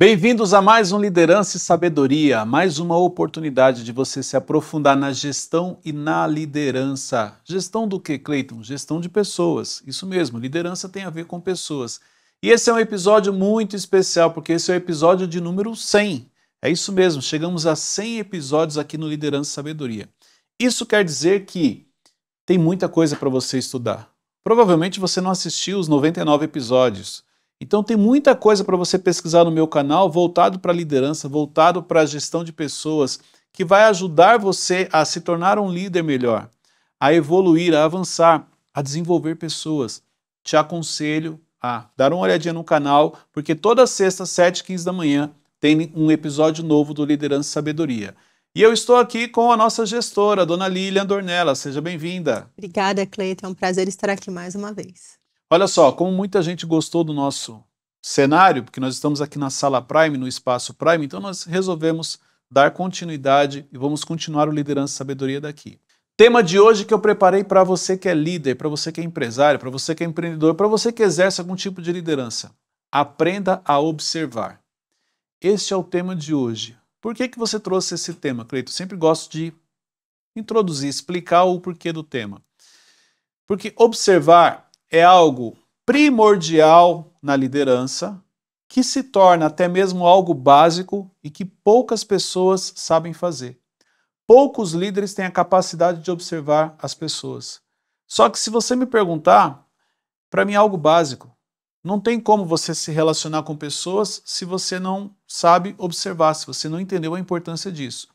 Bem-vindos a mais um Liderança e Sabedoria, mais uma oportunidade de você se aprofundar na gestão e na liderança. Gestão do que, Cleiton? Gestão de pessoas. Isso mesmo, liderança tem a ver com pessoas. E esse é um episódio muito especial, porque esse é o episódio de número 100. É isso mesmo, chegamos a 100 episódios aqui no Liderança e Sabedoria. Isso quer dizer que tem muita coisa para você estudar. Provavelmente você não assistiu os 99 episódios. Então tem muita coisa para você pesquisar no meu canal voltado para liderança, voltado para a gestão de pessoas, que vai ajudar você a se tornar um líder melhor, a evoluir, a avançar, a desenvolver pessoas. Te aconselho a dar uma olhadinha no canal, porque toda sexta, 7 h 15 da manhã, tem um episódio novo do Liderança e Sabedoria. E eu estou aqui com a nossa gestora, dona Lilian Dornella. Seja bem-vinda. Obrigada, Cleiton. É um prazer estar aqui mais uma vez. Olha só, como muita gente gostou do nosso cenário, porque nós estamos aqui na sala Prime, no espaço Prime, então nós resolvemos dar continuidade e vamos continuar o Liderança e Sabedoria daqui. Tema de hoje que eu preparei para você que é líder, para você que é empresário, para você que é empreendedor, para você que exerce algum tipo de liderança. Aprenda a observar. Este é o tema de hoje. Por que, que você trouxe esse tema, Cleito? Sempre gosto de introduzir, explicar o porquê do tema. Porque observar é algo primordial na liderança, que se torna até mesmo algo básico e que poucas pessoas sabem fazer. Poucos líderes têm a capacidade de observar as pessoas. Só que se você me perguntar, para mim é algo básico. Não tem como você se relacionar com pessoas se você não sabe observar, se você não entendeu a importância disso.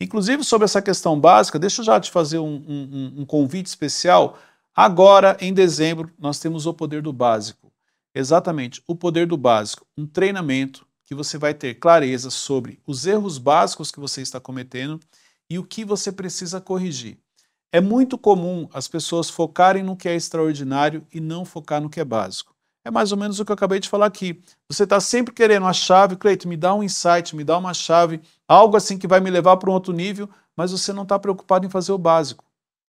Inclusive, sobre essa questão básica, deixa eu já te fazer um, um, um convite especial. Agora, em dezembro, nós temos o Poder do Básico. Exatamente, o Poder do Básico. Um treinamento que você vai ter clareza sobre os erros básicos que você está cometendo e o que você precisa corrigir. É muito comum as pessoas focarem no que é extraordinário e não focar no que é básico. É mais ou menos o que eu acabei de falar aqui. Você está sempre querendo a chave, Cleiton, me dá um insight, me dá uma chave, algo assim que vai me levar para um outro nível, mas você não está preocupado em fazer o básico,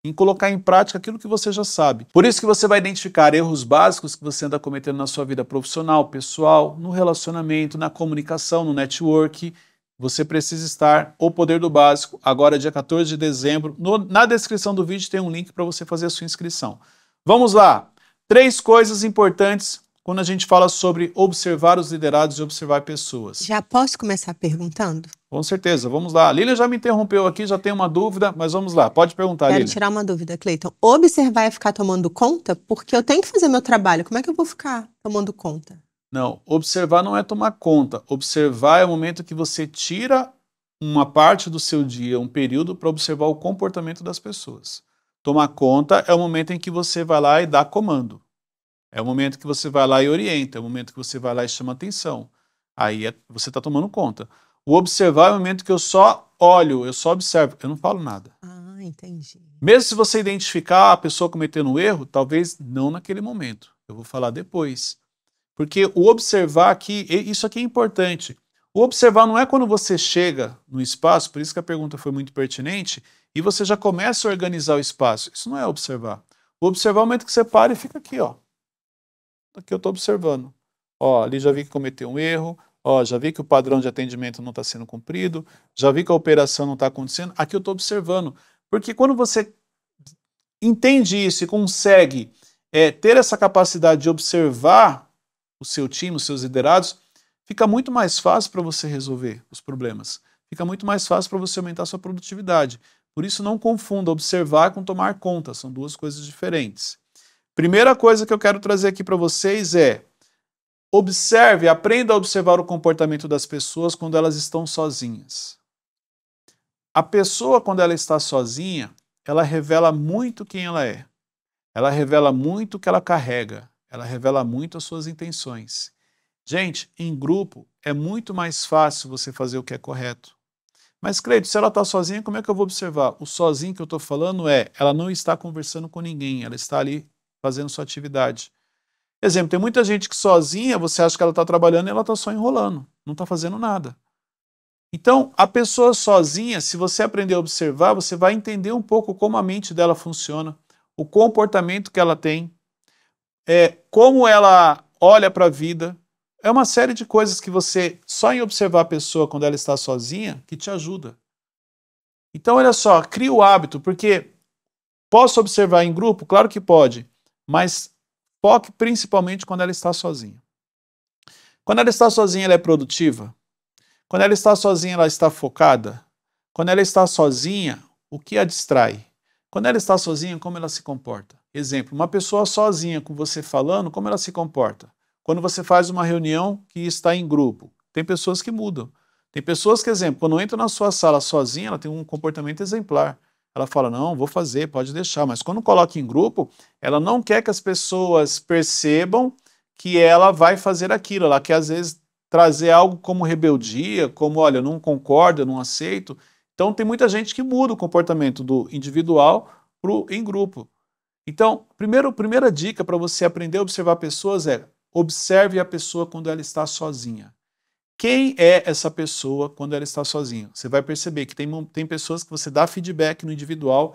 em colocar em prática aquilo que você já sabe. Por isso que você vai identificar erros básicos que você anda cometendo na sua vida profissional, pessoal, no relacionamento, na comunicação, no network. Você precisa estar o poder do básico agora dia 14 de dezembro. No, na descrição do vídeo tem um link para você fazer a sua inscrição. Vamos lá. Três coisas importantes quando a gente fala sobre observar os liderados e observar pessoas. Já posso começar perguntando? Com certeza, vamos lá. A Lilian já me interrompeu aqui, já tem uma dúvida, mas vamos lá, pode perguntar, Quero Lilian. tirar uma dúvida, Cleiton. Observar é ficar tomando conta? Porque eu tenho que fazer meu trabalho, como é que eu vou ficar tomando conta? Não, observar não é tomar conta. Observar é o momento que você tira uma parte do seu dia, um período, para observar o comportamento das pessoas. Tomar conta é o momento em que você vai lá e dá comando. É o momento que você vai lá e orienta, é o momento que você vai lá e chama atenção. Aí é, você está tomando conta. O observar é o momento que eu só olho, eu só observo, eu não falo nada. Ah, entendi. Mesmo se você identificar a pessoa cometendo um erro, talvez não naquele momento. Eu vou falar depois. Porque o observar aqui, isso aqui é importante. O observar não é quando você chega no espaço, por isso que a pergunta foi muito pertinente, e você já começa a organizar o espaço. Isso não é observar. O observar é o momento que você para e fica aqui, ó. Aqui eu estou observando. Ó, ali já vi que cometeu um erro, ó, já vi que o padrão de atendimento não está sendo cumprido, já vi que a operação não está acontecendo. Aqui eu estou observando. Porque quando você entende isso e consegue é, ter essa capacidade de observar o seu time, os seus liderados, fica muito mais fácil para você resolver os problemas. Fica muito mais fácil para você aumentar a sua produtividade. Por isso, não confunda observar com tomar conta, são duas coisas diferentes. Primeira coisa que eu quero trazer aqui para vocês é: observe, aprenda a observar o comportamento das pessoas quando elas estão sozinhas. A pessoa, quando ela está sozinha, ela revela muito quem ela é. Ela revela muito o que ela carrega. Ela revela muito as suas intenções. Gente, em grupo é muito mais fácil você fazer o que é correto. Mas, Cleide, se ela está sozinha, como é que eu vou observar? O sozinho que eu estou falando é, ela não está conversando com ninguém, ela está ali fazendo sua atividade. Exemplo, tem muita gente que sozinha, você acha que ela está trabalhando e ela está só enrolando, não está fazendo nada. Então, a pessoa sozinha, se você aprender a observar, você vai entender um pouco como a mente dela funciona, o comportamento que ela tem, é, como ela olha para a vida, é uma série de coisas que você, só em observar a pessoa quando ela está sozinha, que te ajuda. Então, olha só, cria o hábito, porque posso observar em grupo? Claro que pode, mas foque principalmente quando ela está sozinha. Quando ela está sozinha, ela é produtiva? Quando ela está sozinha, ela está focada? Quando ela está sozinha, o que a distrai? Quando ela está sozinha, como ela se comporta? Exemplo, uma pessoa sozinha com você falando, como ela se comporta? Quando você faz uma reunião que está em grupo, tem pessoas que mudam. Tem pessoas que, exemplo, quando entra na sua sala sozinha, ela tem um comportamento exemplar. Ela fala, não, vou fazer, pode deixar. Mas quando coloca em grupo, ela não quer que as pessoas percebam que ela vai fazer aquilo. Ela quer, às vezes, trazer algo como rebeldia, como, olha, eu não concordo, eu não aceito. Então, tem muita gente que muda o comportamento do individual o em grupo. Então, primeiro, primeira dica para você aprender a observar pessoas é Observe a pessoa quando ela está sozinha. Quem é essa pessoa quando ela está sozinha? Você vai perceber que tem, tem pessoas que você dá feedback no individual,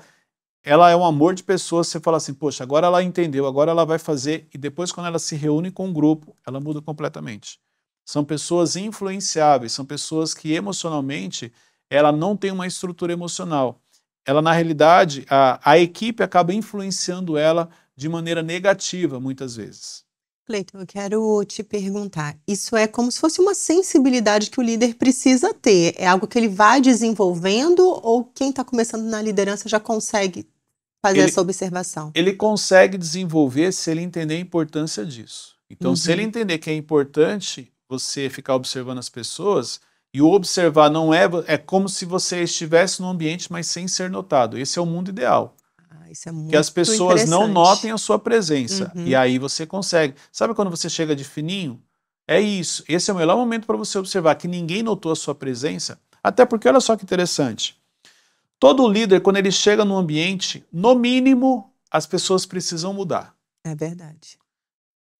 ela é um amor de pessoas, você fala assim, poxa, agora ela entendeu, agora ela vai fazer, e depois quando ela se reúne com um grupo, ela muda completamente. São pessoas influenciáveis, são pessoas que emocionalmente ela não tem uma estrutura emocional. Ela, na realidade, a, a equipe acaba influenciando ela de maneira negativa, muitas vezes. Cleiton, eu quero te perguntar. Isso é como se fosse uma sensibilidade que o líder precisa ter. É algo que ele vai desenvolvendo ou quem está começando na liderança já consegue fazer ele, essa observação? Ele consegue desenvolver se ele entender a importância disso. Então, uhum. se ele uhum. entender que é importante você ficar observando as pessoas e o observar não é é como se você estivesse num ambiente mas sem ser notado. Esse é o mundo ideal. Isso é muito Que as pessoas não notem a sua presença. Uhum. E aí você consegue. Sabe quando você chega de fininho? É isso. Esse é o melhor momento para você observar que ninguém notou a sua presença. Até porque olha só que interessante. Todo líder, quando ele chega no ambiente, no mínimo, as pessoas precisam mudar. É verdade.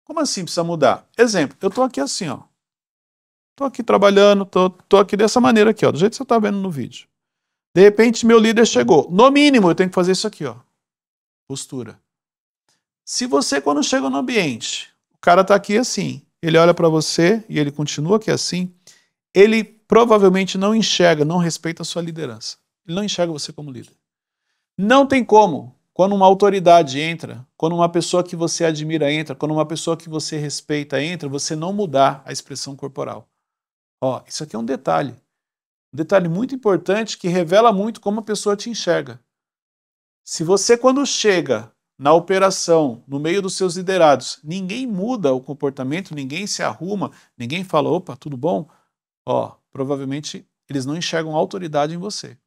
Como assim precisa mudar? Exemplo, eu estou aqui assim, ó. Estou aqui trabalhando, estou aqui dessa maneira aqui, ó, do jeito que você está vendo no vídeo. De repente, meu líder chegou. No mínimo, eu tenho que fazer isso aqui, ó. Postura. Se você, quando chega no ambiente, o cara está aqui assim, ele olha para você e ele continua aqui assim, ele provavelmente não enxerga, não respeita a sua liderança. Ele não enxerga você como líder. Não tem como, quando uma autoridade entra, quando uma pessoa que você admira entra, quando uma pessoa que você respeita entra, você não mudar a expressão corporal. Ó, isso aqui é um detalhe. Um detalhe muito importante que revela muito como a pessoa te enxerga. Se você, quando chega na operação, no meio dos seus liderados, ninguém muda o comportamento, ninguém se arruma, ninguém fala, opa, tudo bom, ó, provavelmente eles não enxergam autoridade em você.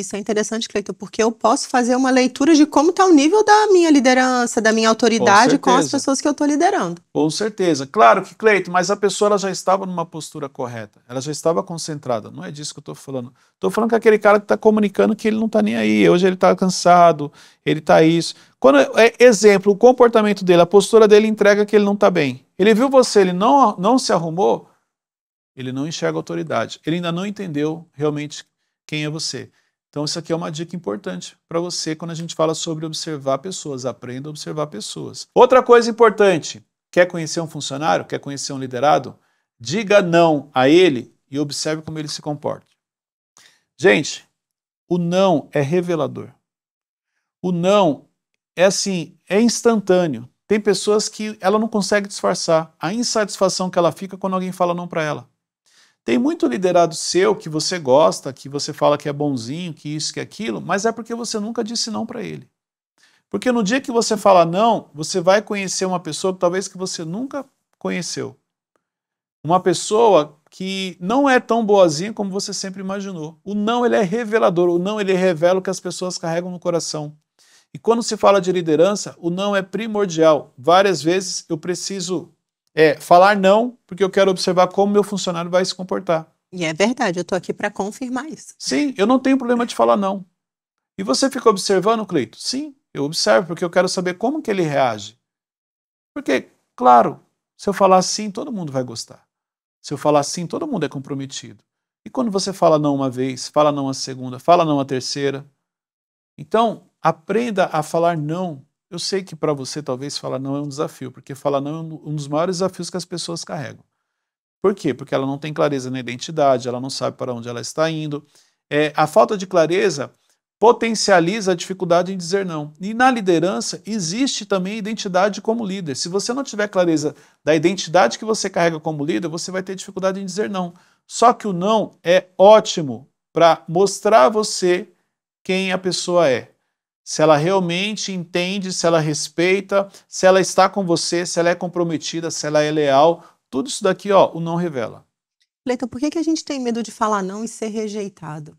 Isso é interessante, Cleiton, porque eu posso fazer uma leitura de como está o nível da minha liderança, da minha autoridade com, com as pessoas que eu estou liderando. Com certeza. Claro que, Cleiton, mas a pessoa já estava numa postura correta, ela já estava concentrada. Não é disso que eu estou falando. Estou falando que é aquele cara que está comunicando que ele não está nem aí, hoje ele está cansado, ele está isso. Quando, é, exemplo, o comportamento dele, a postura dele entrega que ele não está bem. Ele viu você, ele não, não se arrumou, ele não enxerga autoridade. Ele ainda não entendeu realmente quem é você. Então, isso aqui é uma dica importante para você quando a gente fala sobre observar pessoas. Aprenda a observar pessoas. Outra coisa importante: quer conhecer um funcionário? Quer conhecer um liderado? Diga não a ele e observe como ele se comporta. Gente, o não é revelador. O não é assim, é instantâneo. Tem pessoas que ela não consegue disfarçar a insatisfação que ela fica quando alguém fala não para ela. Tem muito liderado seu que você gosta, que você fala que é bonzinho, que isso, que aquilo, mas é porque você nunca disse não para ele. Porque no dia que você fala não, você vai conhecer uma pessoa talvez que você nunca conheceu. Uma pessoa que não é tão boazinha como você sempre imaginou. O não ele é revelador, o não ele revela o que as pessoas carregam no coração. E quando se fala de liderança, o não é primordial. Várias vezes eu preciso é falar não, porque eu quero observar como meu funcionário vai se comportar. E é verdade, eu estou aqui para confirmar isso. Sim, eu não tenho problema de falar não. E você fica observando, Cleito? Sim, eu observo, porque eu quero saber como que ele reage. Porque, claro, se eu falar sim, todo mundo vai gostar. Se eu falar sim, todo mundo é comprometido. E quando você fala não uma vez, fala não a segunda, fala não a terceira. Então, aprenda a falar não eu sei que para você talvez falar não é um desafio, porque falar não é um dos maiores desafios que as pessoas carregam. Por quê? Porque ela não tem clareza na identidade, ela não sabe para onde ela está indo. É, a falta de clareza potencializa a dificuldade em dizer não. E na liderança existe também a identidade como líder. Se você não tiver clareza da identidade que você carrega como líder, você vai ter dificuldade em dizer não. Só que o não é ótimo para mostrar a você quem a pessoa é se ela realmente entende, se ela respeita, se ela está com você, se ela é comprometida, se ela é leal. Tudo isso daqui, ó, o não revela. Cleiton, por que, que a gente tem medo de falar não e ser rejeitado?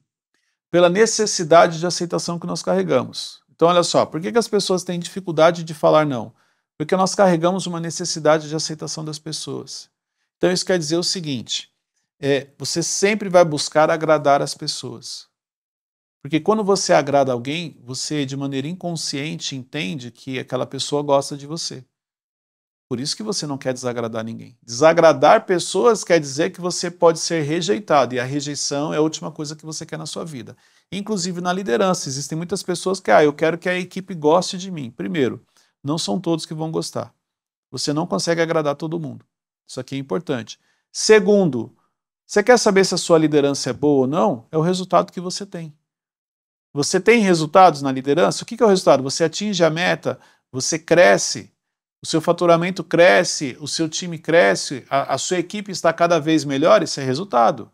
Pela necessidade de aceitação que nós carregamos. Então, olha só, por que, que as pessoas têm dificuldade de falar não? Porque nós carregamos uma necessidade de aceitação das pessoas. Então, isso quer dizer o seguinte: é, você sempre vai buscar agradar as pessoas. Porque quando você agrada alguém, você de maneira inconsciente entende que aquela pessoa gosta de você. Por isso que você não quer desagradar ninguém. Desagradar pessoas quer dizer que você pode ser rejeitado, e a rejeição é a última coisa que você quer na sua vida. Inclusive na liderança, existem muitas pessoas que, ah, eu quero que a equipe goste de mim. Primeiro, não são todos que vão gostar. Você não consegue agradar todo mundo. Isso aqui é importante. Segundo, você quer saber se a sua liderança é boa ou não? É o resultado que você tem. Você tem resultados na liderança? O que é o resultado? Você atinge a meta, você cresce, o seu faturamento cresce, o seu time cresce, a, a sua equipe está cada vez melhor, isso é resultado. O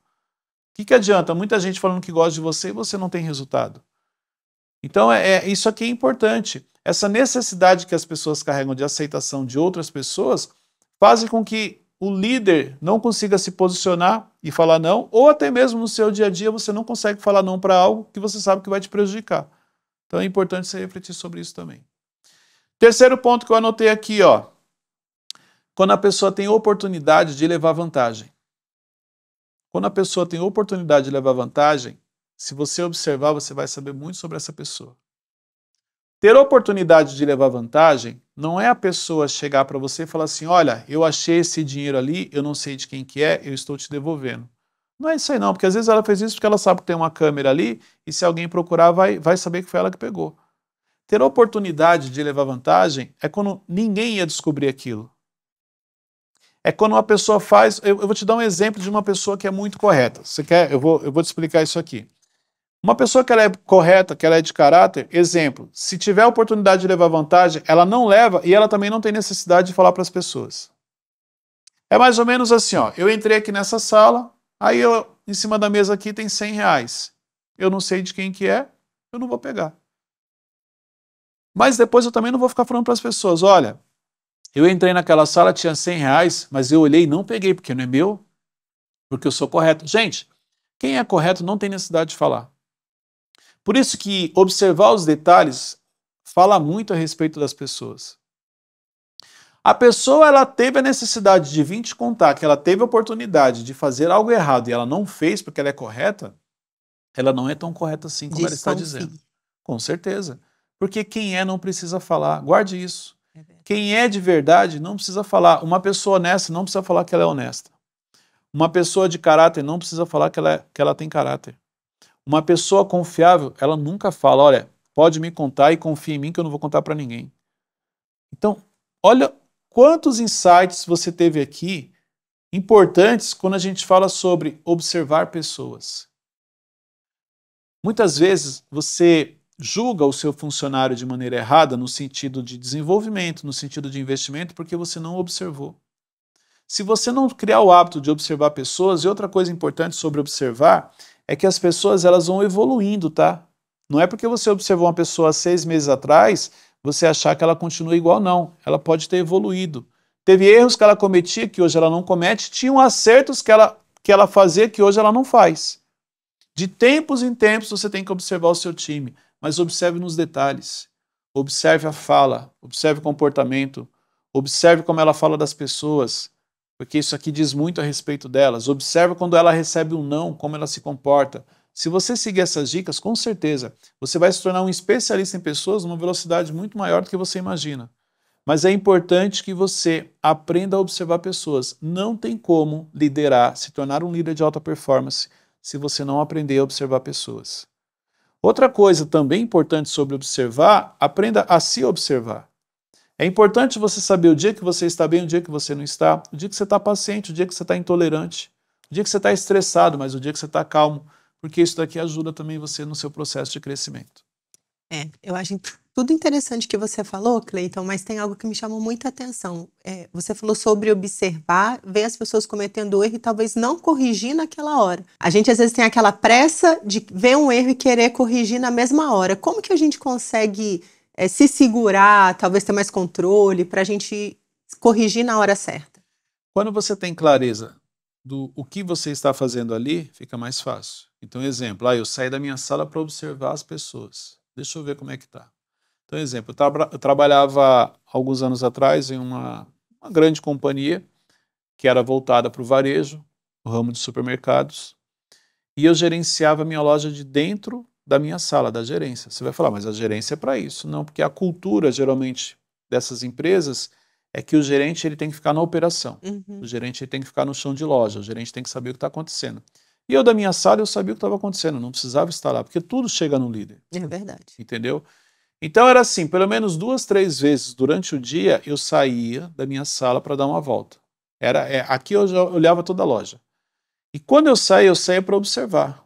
que, que adianta? Muita gente falando que gosta de você e você não tem resultado. Então, é, é, isso aqui é importante. Essa necessidade que as pessoas carregam de aceitação de outras pessoas faz com que o líder não consiga se posicionar e falar não, ou até mesmo no seu dia a dia você não consegue falar não para algo que você sabe que vai te prejudicar. Então é importante você refletir sobre isso também. Terceiro ponto que eu anotei aqui, ó. Quando a pessoa tem oportunidade de levar vantagem. Quando a pessoa tem oportunidade de levar vantagem, se você observar, você vai saber muito sobre essa pessoa. Ter oportunidade de levar vantagem não é a pessoa chegar para você e falar assim: olha, eu achei esse dinheiro ali, eu não sei de quem que é, eu estou te devolvendo. Não é isso aí não, porque às vezes ela fez isso porque ela sabe que tem uma câmera ali e se alguém procurar vai, vai saber que foi ela que pegou. Ter oportunidade de levar vantagem é quando ninguém ia descobrir aquilo. É quando uma pessoa faz. Eu, eu vou te dar um exemplo de uma pessoa que é muito correta. Você quer? Eu vou, eu vou te explicar isso aqui. Uma pessoa que ela é correta, que ela é de caráter, exemplo, se tiver a oportunidade de levar vantagem, ela não leva e ela também não tem necessidade de falar para as pessoas. É mais ou menos assim, ó. Eu entrei aqui nessa sala, aí eu, em cima da mesa aqui tem 100 reais. Eu não sei de quem que é, eu não vou pegar. Mas depois eu também não vou ficar falando para as pessoas, olha, eu entrei naquela sala, tinha 100 reais, mas eu olhei e não peguei, porque não é meu, porque eu sou correto. Gente, quem é correto não tem necessidade de falar. Por isso que observar os detalhes fala muito a respeito das pessoas. A pessoa ela teve a necessidade de vir te contar que ela teve a oportunidade de fazer algo errado e ela não fez porque ela é correta, ela não é tão correta assim como de ela está dizendo. Sim. Com certeza. Porque quem é não precisa falar. Guarde isso. É quem é de verdade não precisa falar. Uma pessoa honesta não precisa falar que ela é honesta. Uma pessoa de caráter não precisa falar que ela, é, que ela tem caráter. Uma pessoa confiável, ela nunca fala, olha, pode me contar e confia em mim que eu não vou contar para ninguém. Então, olha quantos insights você teve aqui importantes quando a gente fala sobre observar pessoas. Muitas vezes você julga o seu funcionário de maneira errada no sentido de desenvolvimento, no sentido de investimento, porque você não observou. Se você não criar o hábito de observar pessoas, e outra coisa importante sobre observar é que as pessoas elas vão evoluindo, tá? Não é porque você observou uma pessoa seis meses atrás, você achar que ela continua igual, não. Ela pode ter evoluído. Teve erros que ela cometia que hoje ela não comete, tinham acertos que ela, que ela fazia que hoje ela não faz. De tempos em tempos você tem que observar o seu time, mas observe nos detalhes. Observe a fala, observe o comportamento, observe como ela fala das pessoas, porque isso aqui diz muito a respeito delas. Observa quando ela recebe um não, como ela se comporta. Se você seguir essas dicas, com certeza, você vai se tornar um especialista em pessoas numa velocidade muito maior do que você imagina. Mas é importante que você aprenda a observar pessoas. Não tem como liderar, se tornar um líder de alta performance, se você não aprender a observar pessoas. Outra coisa também importante sobre observar, aprenda a se observar. É importante você saber o dia que você está bem, o dia que você não está, o dia que você está paciente, o dia que você está intolerante, o dia que você está estressado, mas o dia que você está calmo, porque isso daqui ajuda também você no seu processo de crescimento. É, eu acho tudo interessante que você falou, Cleiton, mas tem algo que me chamou muita atenção. É, você falou sobre observar, ver as pessoas cometendo erro e talvez não corrigir naquela hora. A gente às vezes tem aquela pressa de ver um erro e querer corrigir na mesma hora. Como que a gente consegue é, se segurar, talvez ter mais controle, para a gente corrigir na hora certa. Quando você tem clareza do o que você está fazendo ali, fica mais fácil. Então, exemplo, ah, eu saí da minha sala para observar as pessoas. Deixa eu ver como é que tá. Então, exemplo, eu, tra eu trabalhava alguns anos atrás em uma, uma grande companhia que era voltada para o varejo, o ramo de supermercados, e eu gerenciava a minha loja de dentro da minha sala, da gerência. Você vai falar, mas a gerência é para isso. Não, porque a cultura, geralmente, dessas empresas é que o gerente ele tem que ficar na operação. Uhum. O gerente ele tem que ficar no chão de loja, o gerente tem que saber o que está acontecendo. E eu, da minha sala, eu sabia o que estava acontecendo, não precisava estar lá, porque tudo chega no líder. É verdade. Entendeu? Então era assim, pelo menos duas, três vezes durante o dia eu saía da minha sala para dar uma volta. Era é, aqui eu já olhava toda a loja. E quando eu saía, eu saía para observar.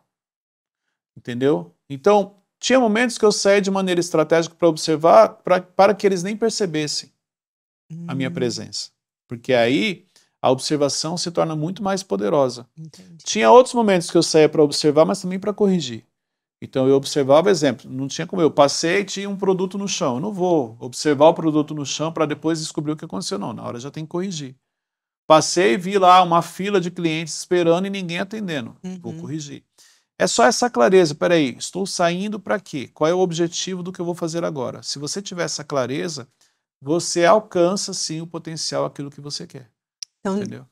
Entendeu? Então, tinha momentos que eu saía de maneira estratégica para observar, pra, para que eles nem percebessem hum. a minha hum. presença. Porque aí a observação se torna muito mais poderosa. Entendi. Tinha outros momentos que eu saía para observar, mas também para corrigir. Então eu observava, exemplo, não tinha como eu passei e tinha um produto no chão. Eu não vou observar o produto no chão para depois descobrir o que aconteceu, não. Na hora já tem que corrigir. Passei e vi lá uma fila de clientes esperando e ninguém atendendo. Uhum. Vou corrigir. É só essa clareza. Peraí, estou saindo para quê? Qual é o objetivo do que eu vou fazer agora? Se você tiver essa clareza, você alcança sim o potencial aquilo que você quer. Então, entendeu?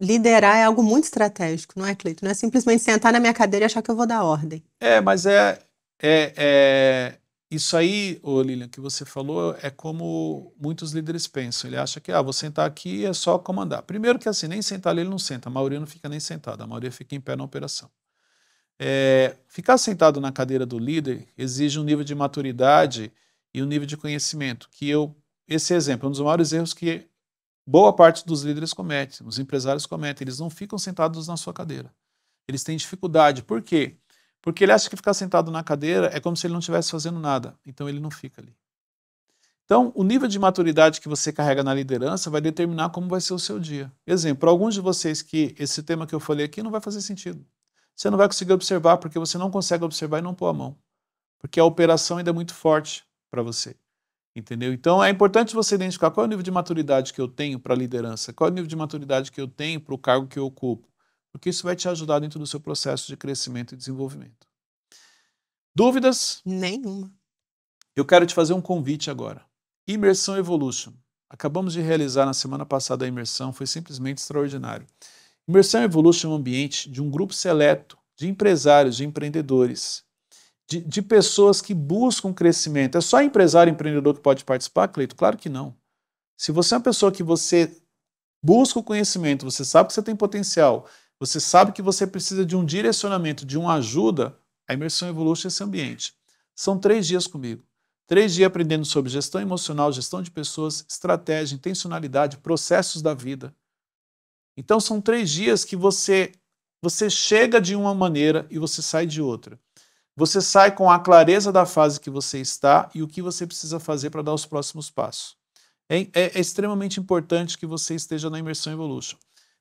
liderar é algo muito estratégico, não é, Cleiton? Não é simplesmente sentar na minha cadeira e achar que eu vou dar ordem. É, mas é, é, é isso aí, ô Lilian, que você falou é como muitos líderes pensam. Ele acha que, ah, vou sentar aqui e é só comandar. Primeiro que assim, nem sentar ali ele não senta. A maioria não fica nem sentada, a maioria fica em pé na operação. É, ficar sentado na cadeira do líder exige um nível de maturidade e um nível de conhecimento que eu esse exemplo é um dos maiores erros que boa parte dos líderes comete, os empresários cometem, eles não ficam sentados na sua cadeira. Eles têm dificuldade. Por quê? Porque ele acha que ficar sentado na cadeira é como se ele não estivesse fazendo nada, então ele não fica ali. Então, o nível de maturidade que você carrega na liderança vai determinar como vai ser o seu dia. Exemplo, para alguns de vocês que esse tema que eu falei aqui não vai fazer sentido você não vai conseguir observar, porque você não consegue observar e não pôr a mão. Porque a operação ainda é muito forte para você. Entendeu? Então é importante você identificar qual é o nível de maturidade que eu tenho para a liderança, qual é o nível de maturidade que eu tenho para o cargo que eu ocupo, porque isso vai te ajudar dentro do seu processo de crescimento e desenvolvimento. Dúvidas? Nenhuma. Eu quero te fazer um convite agora. Imersão Evolution. Acabamos de realizar na semana passada a imersão, foi simplesmente extraordinário. Imersão Evolution é um ambiente de um grupo seleto de empresários, de empreendedores, de, de, pessoas que buscam crescimento. É só empresário e empreendedor que pode participar, Cleito? Claro que não. Se você é uma pessoa que você busca o conhecimento, você sabe que você tem potencial, você sabe que você precisa de um direcionamento, de uma ajuda, a imersão Evolution é esse ambiente. São três dias comigo. Três dias aprendendo sobre gestão emocional, gestão de pessoas, estratégia, intencionalidade, processos da vida. Então são três dias que você você chega de uma maneira e você sai de outra. Você sai com a clareza da fase que você está e o que você precisa fazer para dar os próximos passos. É, é, é, extremamente importante que você esteja na imersão Evolution.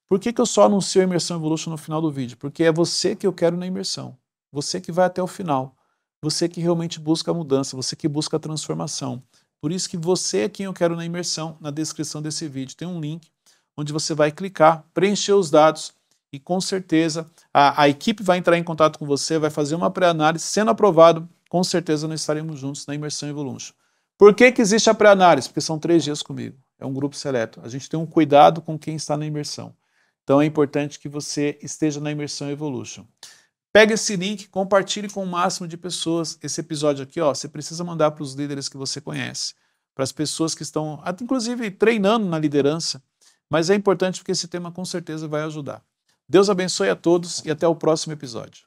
Por que, que eu só anuncio a imersão Evolution no final do vídeo? Porque é você que eu quero na imersão. Você que vai até o final. Você que realmente busca a mudança, você que busca a transformação. Por isso que você é quem eu quero na imersão, na descrição desse vídeo. Tem um link onde você vai clicar, preencher os dados e com certeza a, a equipe vai entrar em contato com você, vai fazer uma pré-análise, sendo aprovado, com certeza nós estaremos juntos na imersão Evolution. Por que, que existe a pré-análise? Porque são três dias comigo, é um grupo seleto. A gente tem um cuidado com quem está na imersão. Então é importante que você esteja na imersão Evolution. Pega esse link, compartilhe com o máximo de pessoas esse episódio aqui. Ó, você precisa mandar para os líderes que você conhece, para as pessoas que estão, inclusive, treinando na liderança, mas é importante porque esse tema com certeza vai ajudar. Deus abençoe a todos e até o próximo episódio.